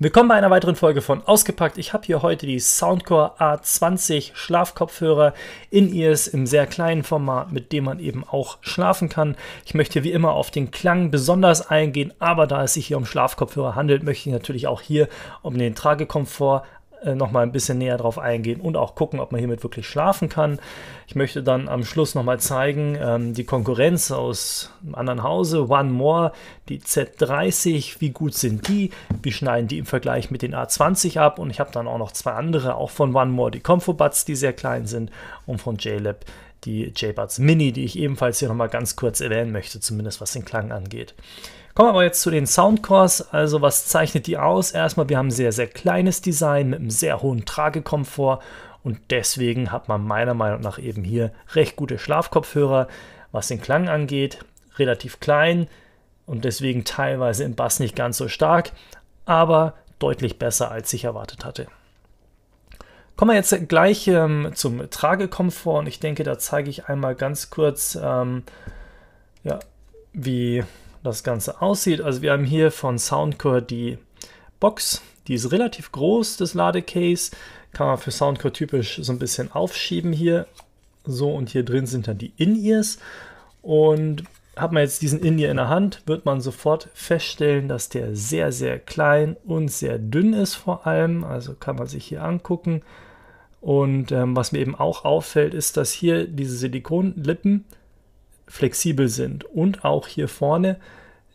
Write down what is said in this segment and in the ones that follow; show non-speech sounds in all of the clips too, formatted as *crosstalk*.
Willkommen bei einer weiteren Folge von Ausgepackt. Ich habe hier heute die Soundcore A20 Schlafkopfhörer in ears im sehr kleinen Format, mit dem man eben auch schlafen kann. Ich möchte wie immer auf den Klang besonders eingehen, aber da es sich hier um Schlafkopfhörer handelt, möchte ich natürlich auch hier um den Tragekomfort äh, nochmal ein bisschen näher drauf eingehen und auch gucken, ob man hiermit wirklich schlafen kann. Ich möchte dann am Schluss nochmal zeigen, ähm, die Konkurrenz aus einem anderen Hause, One More, die Z30, wie gut sind die, wie schneiden die im Vergleich mit den A20 ab und ich habe dann auch noch zwei andere, auch von One More, die Comfobuds, die sehr klein sind und von JLab die JBuds Mini, die ich ebenfalls hier nochmal ganz kurz erwähnen möchte, zumindest was den Klang angeht. Kommen wir aber jetzt zu den Soundcores. Also was zeichnet die aus? Erstmal, wir haben ein sehr, sehr kleines Design mit einem sehr hohen Tragekomfort und deswegen hat man meiner Meinung nach eben hier recht gute Schlafkopfhörer, was den Klang angeht, relativ klein und deswegen teilweise im Bass nicht ganz so stark, aber deutlich besser, als ich erwartet hatte. Kommen wir jetzt gleich ähm, zum Tragekomfort und ich denke, da zeige ich einmal ganz kurz, ähm, ja, wie das Ganze aussieht. Also wir haben hier von Soundcore die Box, die ist relativ groß, das Ladecase. Kann man für Soundcore typisch so ein bisschen aufschieben hier. So und hier drin sind dann die In-Ears. Und hat man jetzt diesen In-Ear in der Hand, wird man sofort feststellen, dass der sehr, sehr klein und sehr dünn ist vor allem. Also kann man sich hier angucken. Und ähm, was mir eben auch auffällt, ist, dass hier diese Silikonlippen flexibel sind und auch hier vorne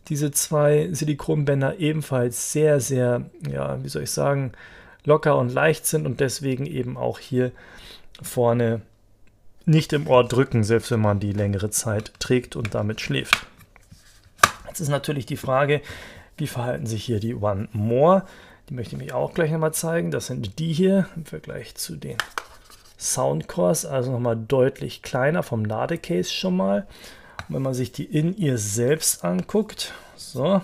diese zwei Silikonbänder ebenfalls sehr, sehr, ja, wie soll ich sagen, locker und leicht sind und deswegen eben auch hier vorne nicht im Ohr drücken, selbst wenn man die längere Zeit trägt und damit schläft. Jetzt ist natürlich die Frage, wie verhalten sich hier die One More? Die möchte ich mich auch gleich nochmal zeigen. Das sind die hier im Vergleich zu den Soundcores, also nochmal deutlich kleiner vom Ladecase schon mal. Und wenn man sich die in ihr selbst anguckt, so,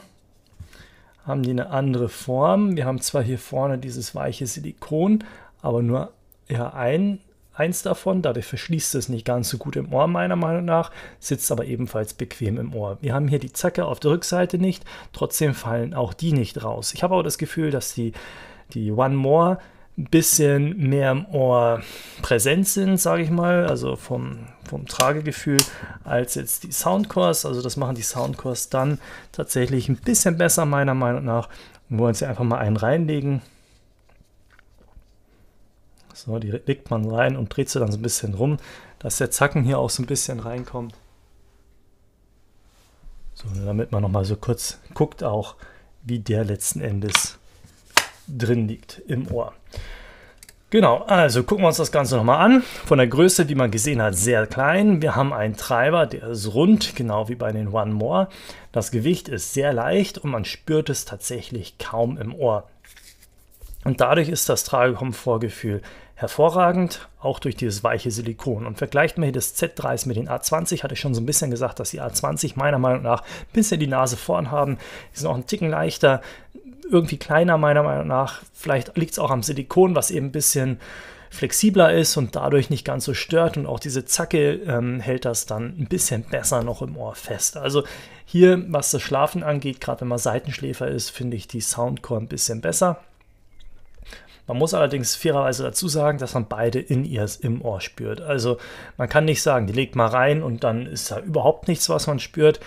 haben die eine andere Form. Wir haben zwar hier vorne dieses weiche Silikon, aber nur ja, ein, eins davon. Dadurch verschließt es nicht ganz so gut im Ohr, meiner Meinung nach, sitzt aber ebenfalls bequem im Ohr. Wir haben hier die Zacke auf der Rückseite nicht, trotzdem fallen auch die nicht raus. Ich habe aber das Gefühl, dass die, die One More ein bisschen mehr im Ohr präsent sind, sage ich mal, also vom, vom Tragegefühl, als jetzt die Soundcores. Also das machen die Soundcores dann tatsächlich ein bisschen besser, meiner Meinung nach. Wo wir uns ja einfach mal einen reinlegen. So, die legt man rein und dreht sie dann so ein bisschen rum, dass der Zacken hier auch so ein bisschen reinkommt. So, damit man nochmal so kurz guckt auch, wie der letzten Endes drin liegt im Ohr. Genau, also gucken wir uns das Ganze nochmal an. Von der Größe, wie man gesehen hat, sehr klein. Wir haben einen Treiber, der ist rund, genau wie bei den One More. Das Gewicht ist sehr leicht und man spürt es tatsächlich kaum im Ohr. Und dadurch ist das Tragekomfortgefühl hervorragend, auch durch dieses weiche Silikon. Und vergleicht man hier das Z30 mit den A20, hatte ich schon so ein bisschen gesagt, dass die A20 meiner Meinung nach ein bisschen die Nase vorn haben. Die sind auch ein Ticken leichter, irgendwie kleiner, meiner Meinung nach. Vielleicht liegt es auch am Silikon, was eben ein bisschen flexibler ist und dadurch nicht ganz so stört und auch diese Zacke ähm, hält das dann ein bisschen besser noch im Ohr fest. Also hier, was das Schlafen angeht, gerade wenn man Seitenschläfer ist, finde ich die Soundcore ein bisschen besser. Man muss allerdings fairerweise dazu sagen, dass man beide In-Ears im Ohr spürt. Also man kann nicht sagen, die legt mal rein und dann ist da überhaupt nichts, was man spürt.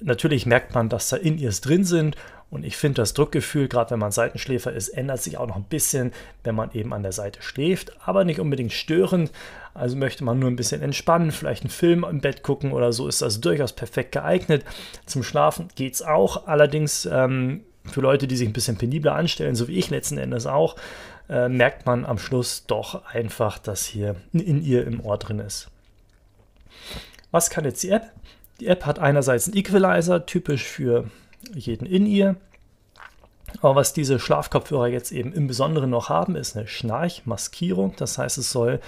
Natürlich merkt man, dass da In-Ears drin sind und ich finde, das Druckgefühl, gerade wenn man Seitenschläfer ist, ändert sich auch noch ein bisschen, wenn man eben an der Seite schläft, aber nicht unbedingt störend. Also möchte man nur ein bisschen entspannen, vielleicht einen Film im Bett gucken oder so, ist das durchaus perfekt geeignet. Zum Schlafen geht es auch, allerdings ähm, für Leute, die sich ein bisschen penibler anstellen, so wie ich letzten Endes auch, äh, merkt man am Schluss doch einfach, dass hier in ihr im Ohr drin ist. Was kann jetzt die App? Die App hat einerseits einen Equalizer, typisch für jeden in ihr. Aber was diese Schlafkopfhörer jetzt eben im Besonderen noch haben, ist eine Schnarchmaskierung. Das heißt, es soll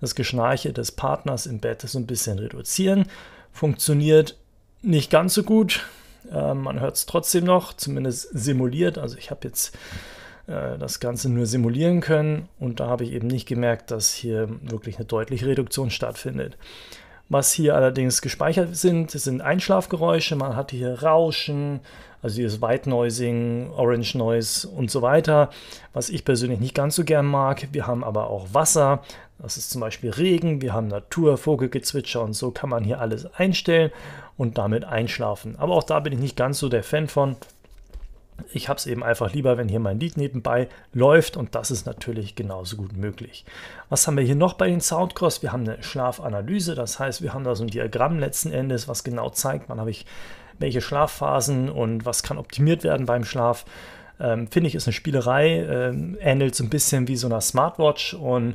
das Geschnarche des Partners im Bett so ein bisschen reduzieren. Funktioniert nicht ganz so gut. Äh, man hört es trotzdem noch, zumindest simuliert. Also ich habe jetzt äh, das Ganze nur simulieren können und da habe ich eben nicht gemerkt, dass hier wirklich eine deutliche Reduktion stattfindet. Was hier allerdings gespeichert sind, sind Einschlafgeräusche, man hat hier Rauschen, also dieses White Noising, Orange Noise und so weiter, was ich persönlich nicht ganz so gern mag. Wir haben aber auch Wasser, das ist zum Beispiel Regen, wir haben Natur, Vogelgezwitscher und so kann man hier alles einstellen und damit einschlafen. Aber auch da bin ich nicht ganz so der Fan von. Ich habe es eben einfach lieber, wenn hier mein Lied nebenbei läuft und das ist natürlich genauso gut möglich. Was haben wir hier noch bei den Soundcross? Wir haben eine Schlafanalyse, das heißt, wir haben da so ein Diagramm letzten Endes, was genau zeigt, wann habe ich welche Schlafphasen und was kann optimiert werden beim Schlaf. Ähm, Finde ich, ist eine Spielerei, ähm, ähnelt so ein bisschen wie so einer Smartwatch und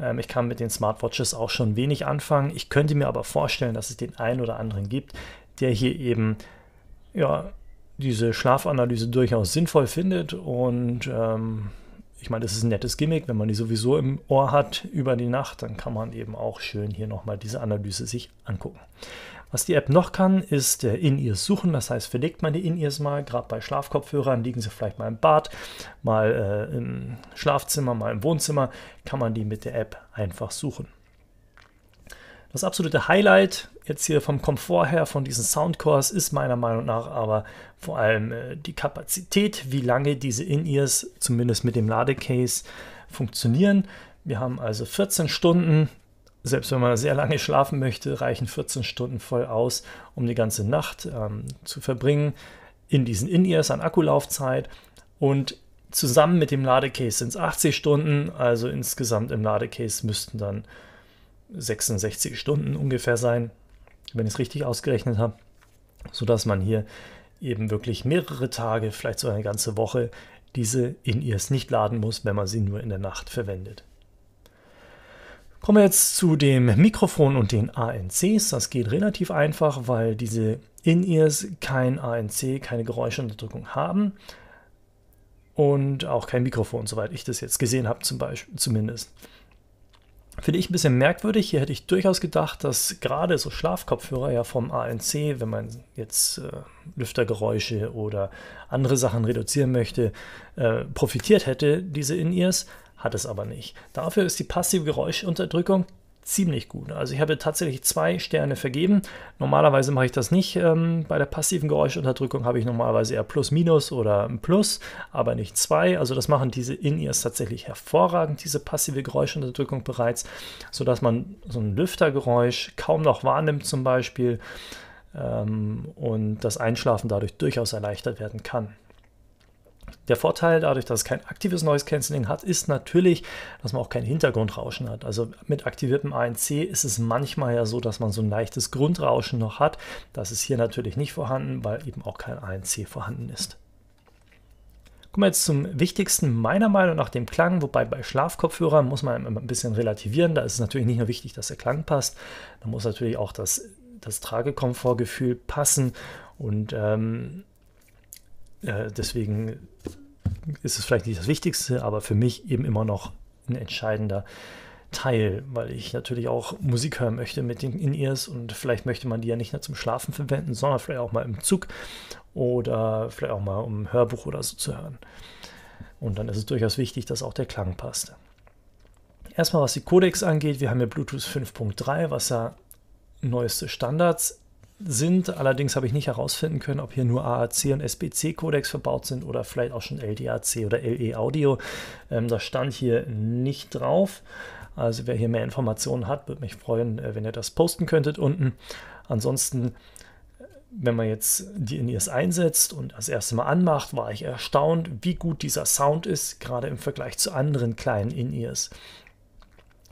ähm, ich kann mit den Smartwatches auch schon wenig anfangen. Ich könnte mir aber vorstellen, dass es den einen oder anderen gibt, der hier eben ja, diese Schlafanalyse durchaus sinnvoll findet. Und ähm, ich meine, das ist ein nettes Gimmick. Wenn man die sowieso im Ohr hat über die Nacht, dann kann man eben auch schön hier nochmal diese Analyse sich angucken. Was die App noch kann, ist In-Ears suchen. Das heißt, verlegt man die In-Ears mal. Gerade bei Schlafkopfhörern liegen sie vielleicht mal im Bad, mal äh, im Schlafzimmer, mal im Wohnzimmer. Kann man die mit der App einfach suchen. Das absolute Highlight Jetzt hier vom Komfort her, von diesen Soundcores, ist meiner Meinung nach aber vor allem äh, die Kapazität, wie lange diese In-Ears, zumindest mit dem Ladecase, funktionieren. Wir haben also 14 Stunden. Selbst wenn man sehr lange schlafen möchte, reichen 14 Stunden voll aus, um die ganze Nacht ähm, zu verbringen in diesen In-Ears an Akkulaufzeit. Und zusammen mit dem Ladecase sind es 80 Stunden, also insgesamt im Ladecase müssten dann 66 Stunden ungefähr sein wenn ich es richtig ausgerechnet habe, sodass man hier eben wirklich mehrere Tage, vielleicht sogar eine ganze Woche, diese In-Ears nicht laden muss, wenn man sie nur in der Nacht verwendet. Kommen wir jetzt zu dem Mikrofon und den ANCs. Das geht relativ einfach, weil diese In-Ears kein ANC, keine Geräuschunterdrückung haben und auch kein Mikrofon, soweit ich das jetzt gesehen habe, zum Beispiel, zumindest. Finde ich ein bisschen merkwürdig. Hier hätte ich durchaus gedacht, dass gerade so Schlafkopfhörer ja vom ANC, wenn man jetzt äh, Lüftergeräusche oder andere Sachen reduzieren möchte, äh, profitiert hätte, diese In-Ears. Hat es aber nicht. Dafür ist die passive Geräuschunterdrückung ziemlich gut. Also ich habe tatsächlich zwei Sterne vergeben. Normalerweise mache ich das nicht. Ähm, bei der passiven Geräuschunterdrückung habe ich normalerweise eher plus minus oder ein plus, aber nicht zwei. Also das machen diese In-Ears tatsächlich hervorragend, diese passive Geräuschunterdrückung bereits, sodass man so ein Lüftergeräusch kaum noch wahrnimmt zum Beispiel ähm, und das Einschlafen dadurch durchaus erleichtert werden kann. Der Vorteil dadurch, dass es kein aktives Noise Cancelling hat, ist natürlich, dass man auch kein Hintergrundrauschen hat. Also mit aktiviertem ANC ist es manchmal ja so, dass man so ein leichtes Grundrauschen noch hat. Das ist hier natürlich nicht vorhanden, weil eben auch kein ANC vorhanden ist. Kommen wir jetzt zum wichtigsten meiner Meinung nach dem Klang, wobei bei Schlafkopfhörern muss man ein bisschen relativieren. Da ist es natürlich nicht nur wichtig, dass der Klang passt, da muss natürlich auch das, das Tragekomfortgefühl passen und ähm, äh, deswegen ist es vielleicht nicht das Wichtigste, aber für mich eben immer noch ein entscheidender Teil, weil ich natürlich auch Musik hören möchte mit den In-Ears und vielleicht möchte man die ja nicht nur zum Schlafen verwenden, sondern vielleicht auch mal im Zug oder vielleicht auch mal um ein Hörbuch oder so zu hören. Und dann ist es durchaus wichtig, dass auch der Klang passt. Erstmal was die Codecs angeht, wir haben ja Bluetooth 5.3, was ja neueste Standards sind. Allerdings habe ich nicht herausfinden können, ob hier nur AAC und SBC-Codecs verbaut sind oder vielleicht auch schon LDAC oder LE-Audio. Ähm, das stand hier nicht drauf. Also wer hier mehr Informationen hat, würde mich freuen, äh, wenn ihr das posten könntet unten. Ansonsten, äh, wenn man jetzt die In-Ears einsetzt und das erste Mal anmacht, war ich erstaunt, wie gut dieser Sound ist, gerade im Vergleich zu anderen kleinen In-Ears.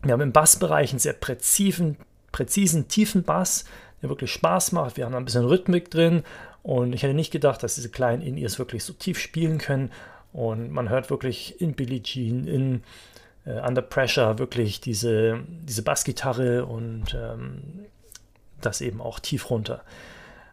Wir haben im Bassbereich einen sehr präzisen, präzisen tiefen Bass, der wirklich Spaß macht. Wir haben ein bisschen Rhythmik drin und ich hätte nicht gedacht, dass diese kleinen In-Ears wirklich so tief spielen können. Und man hört wirklich in Billie Jean, in äh, Under Pressure wirklich diese, diese Bassgitarre und ähm, das eben auch tief runter.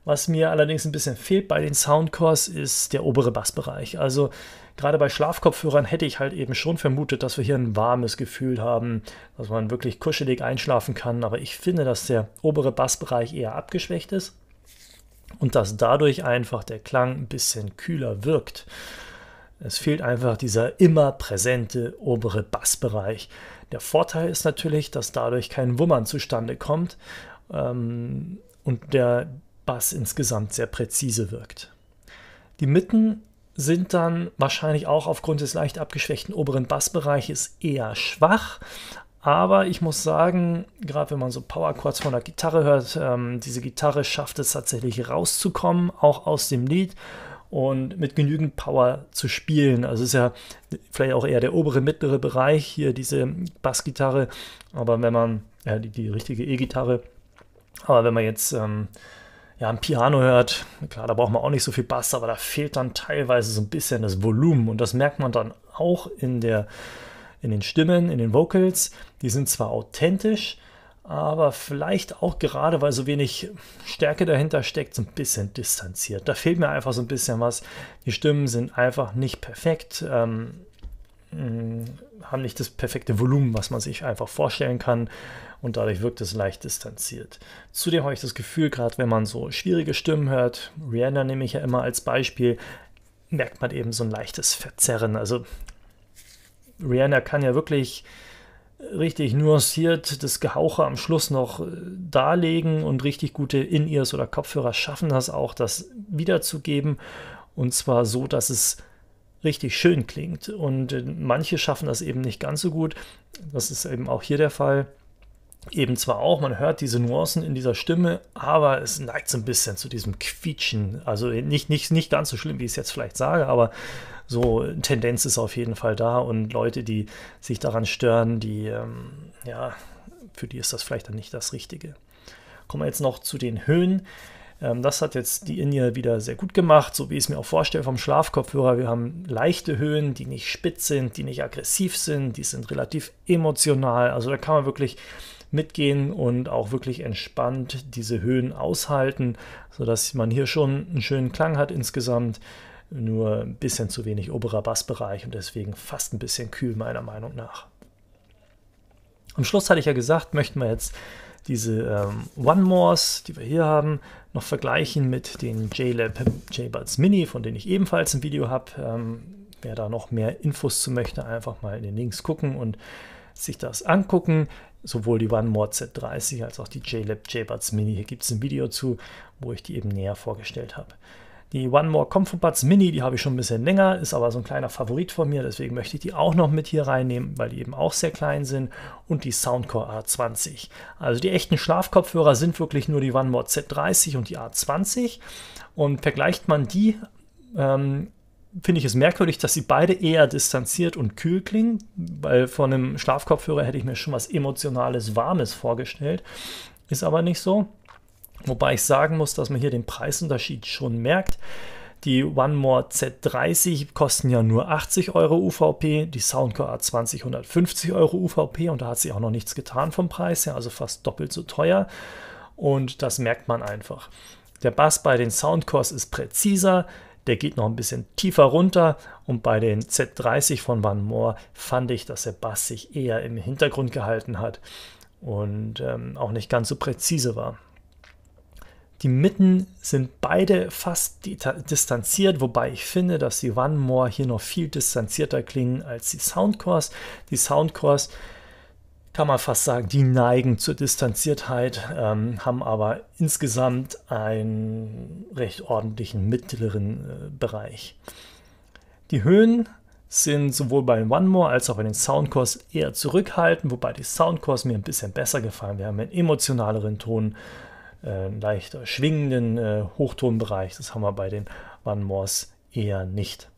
Was mir allerdings ein bisschen fehlt bei den Soundcores ist der obere Bassbereich. Also gerade bei Schlafkopfhörern hätte ich halt eben schon vermutet, dass wir hier ein warmes Gefühl haben, dass man wirklich kuschelig einschlafen kann. Aber ich finde, dass der obere Bassbereich eher abgeschwächt ist und dass dadurch einfach der Klang ein bisschen kühler wirkt. Es fehlt einfach dieser immer präsente obere Bassbereich. Der Vorteil ist natürlich, dass dadurch kein Wummern zustande kommt. Ähm, und der, Bass insgesamt sehr präzise wirkt. Die Mitten sind dann wahrscheinlich auch aufgrund des leicht abgeschwächten oberen Bassbereiches eher schwach. Aber ich muss sagen, gerade wenn man so Power Chords von der Gitarre hört, ähm, diese Gitarre schafft es tatsächlich rauszukommen, auch aus dem Lied und mit genügend Power zu spielen. Also ist ja vielleicht auch eher der obere, mittlere Bereich hier diese Bassgitarre, aber wenn man, ja, die, die richtige E-Gitarre, aber wenn man jetzt ähm, ja, ein Piano hört, klar, da braucht man auch nicht so viel Bass, aber da fehlt dann teilweise so ein bisschen das Volumen und das merkt man dann auch in der in den Stimmen, in den Vocals, die sind zwar authentisch, aber vielleicht auch gerade, weil so wenig Stärke dahinter steckt, so ein bisschen distanziert. Da fehlt mir einfach so ein bisschen was. Die Stimmen sind einfach nicht perfekt. Ähm, haben nicht das perfekte Volumen, was man sich einfach vorstellen kann und dadurch wirkt es leicht distanziert. Zudem habe ich das Gefühl, gerade wenn man so schwierige Stimmen hört, Rihanna nehme ich ja immer als Beispiel, merkt man eben so ein leichtes Verzerren. Also Rihanna kann ja wirklich richtig nuanciert das Gehauche am Schluss noch äh, darlegen und richtig gute In-Ears oder Kopfhörer schaffen das auch, das wiederzugeben und zwar so, dass es richtig schön klingt. Und äh, manche schaffen das eben nicht ganz so gut. Das ist eben auch hier der Fall. Eben zwar auch, man hört diese Nuancen in dieser Stimme, aber es neigt so ein bisschen zu diesem Quietschen. Also äh, nicht, nicht, nicht ganz so schlimm, wie ich es jetzt vielleicht sage, aber so Tendenz ist auf jeden Fall da. Und Leute, die sich daran stören, die, ähm, ja, für die ist das vielleicht dann nicht das Richtige. Kommen wir jetzt noch zu den Höhen. Ähm, das hat jetzt die In-Ear wieder sehr gut gemacht, so wie ich es mir auch vorstelle vom Schlafkopfhörer. Wir haben leichte Höhen, die nicht spitz sind, die nicht aggressiv sind, die sind relativ emotional. Also da kann man wirklich mitgehen und auch wirklich entspannt diese Höhen aushalten, sodass man hier schon einen schönen Klang hat insgesamt. Nur ein bisschen zu wenig oberer Bassbereich und deswegen fast ein bisschen kühl meiner Meinung nach. Am Schluss hatte ich ja gesagt, möchten wir jetzt diese ähm, One Mores, die wir hier haben, noch vergleichen mit den JLab JBuds Mini, von denen ich ebenfalls ein Video habe. Ähm, wer da noch mehr Infos zu möchte, einfach mal in den Links gucken und sich das angucken. Sowohl die One More Z30 als auch die JLab JBuds Mini. Hier gibt es ein Video zu, wo ich die eben näher vorgestellt habe. Die One More Comfort Buds Mini, die habe ich schon ein bisschen länger, ist aber so ein kleiner Favorit von mir, deswegen möchte ich die auch noch mit hier reinnehmen, weil die eben auch sehr klein sind. Und die Soundcore A20. Also die echten Schlafkopfhörer sind wirklich nur die One More Z30 und die A20. Und vergleicht man die, ähm, finde ich es merkwürdig, dass sie beide eher distanziert und kühl klingen, weil von einem Schlafkopfhörer hätte ich mir schon was Emotionales, Warmes vorgestellt. Ist aber nicht so. Wobei ich sagen muss, dass man hier den Preisunterschied schon merkt. Die One More Z30 kosten ja nur 80 Euro UVP, die Soundcore A20 150 Euro UVP und da hat sie auch noch nichts getan vom Preis her, also fast doppelt so teuer und das merkt man einfach. Der Bass bei den Soundcores ist präziser, der geht noch ein bisschen tiefer runter und bei den Z30 von One More fand ich, dass der Bass sich eher im Hintergrund gehalten hat und ähm, auch nicht ganz so präzise war. Die Mitten sind beide fast distanziert, wobei ich finde, dass die One More hier noch viel distanzierter klingen als die Soundcores. Die Soundcores kann man fast sagen, die neigen zur Distanziertheit, ähm, haben aber insgesamt einen recht ordentlichen mittleren äh, Bereich. Die Höhen sind sowohl bei den One More als auch bei den Soundcores eher zurückhaltend, wobei die Soundcores mir ein bisschen besser gefallen. Wir haben einen emotionaleren Ton äh, leicht schwingenden äh, Hochtonbereich. Das haben wir bei den One Mores eher nicht.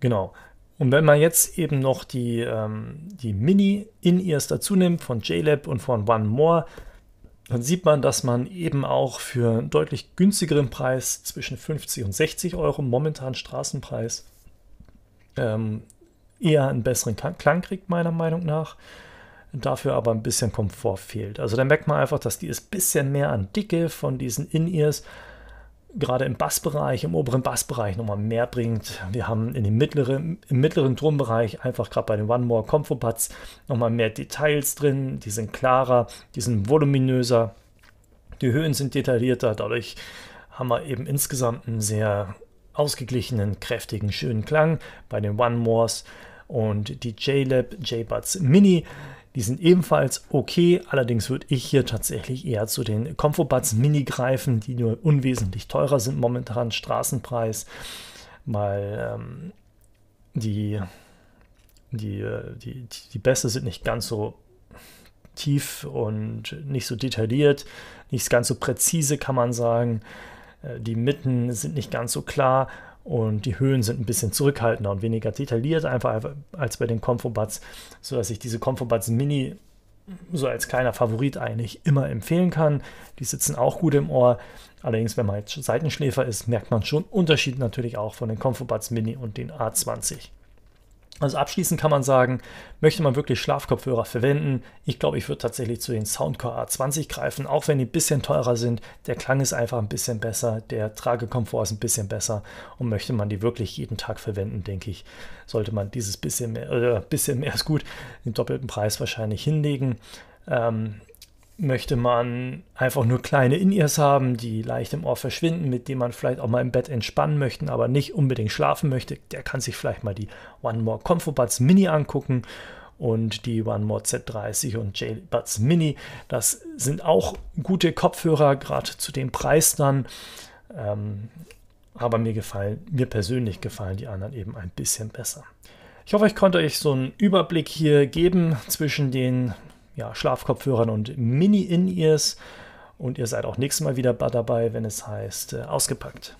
Genau. Und wenn man jetzt eben noch die, ähm, die Mini-In-Ears dazu nimmt von JLab und von One More, dann sieht man, dass man eben auch für einen deutlich günstigeren Preis zwischen 50 und 60 Euro, momentan Straßenpreis, ähm, eher einen besseren Klang kriegt, meiner Meinung nach dafür aber ein bisschen Komfort fehlt. Also da merkt man einfach, dass die ist ein bisschen mehr an Dicke von diesen In-Ears gerade im Bassbereich, im oberen Bassbereich nochmal mehr bringt. Wir haben in dem mittleren, im mittleren Tonbereich einfach gerade bei den One More Comfort Pads nochmal mehr Details drin. Die sind klarer, die sind voluminöser, die Höhen sind detaillierter. Dadurch haben wir eben insgesamt einen sehr ausgeglichenen, kräftigen, schönen Klang bei den One Mores und die J-Lab J-Buds Mini die sind ebenfalls okay, allerdings würde ich hier tatsächlich eher zu den Comfobuds Mini greifen, die nur unwesentlich teurer sind momentan, Straßenpreis, weil ähm, die, die, die, die Bässe sind nicht ganz so tief und nicht so detailliert, nicht ganz so präzise kann man sagen. Äh, die Mitten sind nicht ganz so klar und die Höhen sind ein bisschen zurückhaltender und weniger detailliert einfach als bei den Comfobuds, sodass ich diese Comfobuds Mini so als kleiner Favorit eigentlich immer empfehlen kann. Die sitzen auch gut im Ohr. Allerdings, wenn man jetzt Seitenschläfer ist, merkt man schon Unterschied natürlich auch von den Comfobuds Mini und den A20. Also abschließend kann man sagen, möchte man wirklich Schlafkopfhörer verwenden? Ich glaube, ich würde tatsächlich zu den Soundcore A20 greifen, auch wenn die ein bisschen teurer sind. Der Klang ist einfach ein bisschen besser, der Tragekomfort ist ein bisschen besser und möchte man die wirklich jeden Tag verwenden, denke ich, sollte man dieses bisschen mehr, äh, bisschen mehr *laughs* ist gut, den doppelten Preis wahrscheinlich hinlegen. Ähm, Möchte man einfach nur kleine In-Ears haben, die leicht im Ohr verschwinden, mit denen man vielleicht auch mal im Bett entspannen möchte, aber nicht unbedingt schlafen möchte, der kann sich vielleicht mal die One More Comfort Buds Mini angucken und die One More Z30 und J Buds Mini. Das sind auch gute Kopfhörer, gerade zu dem Preis dann. Ähm, aber mir gefallen, mir persönlich gefallen die anderen eben ein bisschen besser. Ich hoffe, ich konnte euch so einen Überblick hier geben zwischen den ja, Schlafkopfhörern und Mini-In-Ears. Und ihr seid auch nächstes Mal wieder dabei, wenn es heißt äh, Ausgepackt.